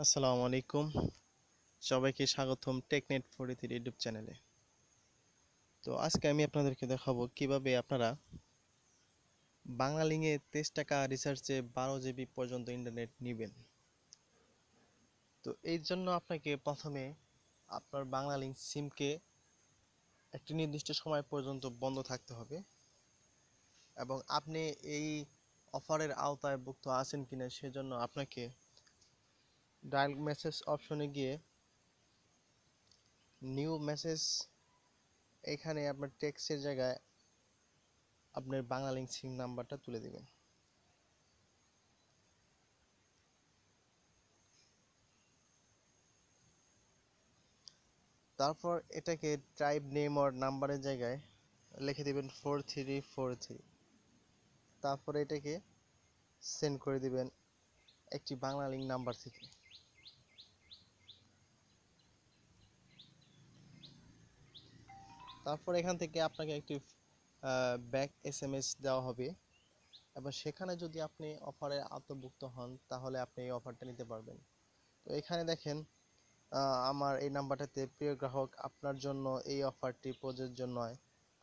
আসসালামু আলাইকুম সবাইকে স্বাগতম টেকনেট ফোরটি থ্রি ইউটিউব চ্যানেলে তো আজকে আমি আপনাদেরকে দেখাবো কিভাবে আপনারা বাংলালিংয়ে তেইশ টাকা রিসার্চে বারো জিবি পর্যন্ত ইন্টারনেট নেবেন তো এই জন্য আপনাকে প্রথমে আপনার লিঙ্ক সিমকে একটি নির্দিষ্ট সময় পর্যন্ত বন্ধ থাকতে হবে এবং আপনি এই অফারের আওতায় ভুক্ত আছেন কিনা সেজন্য আপনাকে ডায়াল মেসেজ অপশনে গিয়ে নিউ মেসেজ এখানে আপনার টেক্সের জায়গায় আপনার বাংলা লিঙ্ক সিম নাম্বারটা তুলে দেবেন তারপর এটাকে ট্রাইব নেম আর নাম্বারের জায়গায় লিখে দেবেন ফোর থ্রি ফোর থ্রি তারপরে এটাকে সেন্ড করে দিবেন একটি বাংলা লিঙ্ক নাম্বার থেকে তারপর এখান থেকে আপনাকে একটি ব্যাক এস এম এস দেওয়া হবে এবং সেখানে যদি আপনি অফারে আত্মভুক্ত হন তাহলে আপনি এই অফারটা নিতে পারবেন তো এখানে দেখেন আমার এই নাম্বারটাতে প্রিয় গ্রাহক আপনার জন্য এই অফারটি প্রযোজ্য নয়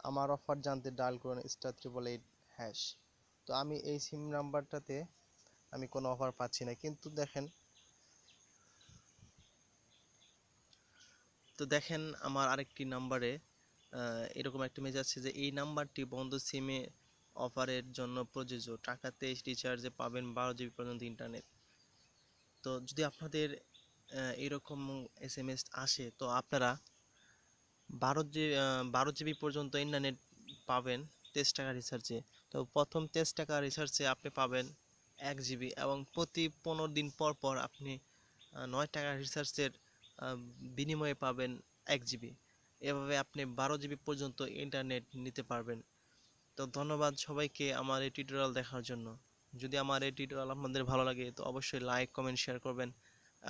আমার অফার জানতে ডায়াল করুন স্টার ট্রিপল এইট হ্যাশ তো আমি এই সিম নাম্বারটাতে আমি কোনো অফার পাচ্ছি না কিন্তু দেখেন তো দেখেন আমার আরেকটি নাম্বারে এরকম একটা মেসেজ আসছে যে এই নাম্বারটি বন্ধ সিমে অফারের জন্য প্রযোজ্য টাকা তেইশ রিচার্জে পাবেন বারো জিবি পর্যন্ত ইন্টারনেট তো যদি আপনাদের এরকম এস এম এস আসে তো আপনারা বারো জি বারো জিবি পর্যন্ত ইন্টারনেট পাবেন তেইশ টাকা রিচার্জে তো প্রথম তেইশ টাকা রিচার্জে আপনি পাবেন এক জিবি এবং প্রতি পনেরো দিন পর পর আপনি নয় টাকা রিচার্জের বিনিময়ে পাবেন এক জিবি এভাবে আপনি বারো জিবি পর্যন্ত ইন্টারনেট নিতে পারবেন তো ধন্যবাদ সবাইকে আমার এই টিউটোরিয়াল দেখার জন্য যদি আমার এই টিউটোরিয়াল আপনাদের ভালো লাগে তো অবশ্যই লাইক কমেন্ট শেয়ার করবেন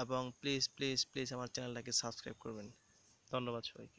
এবং প্লিজ প্লিজ প্লিজ আমার চ্যানেলটাকে সাবস্ক্রাইব করবেন ধন্যবাদ সবাইকে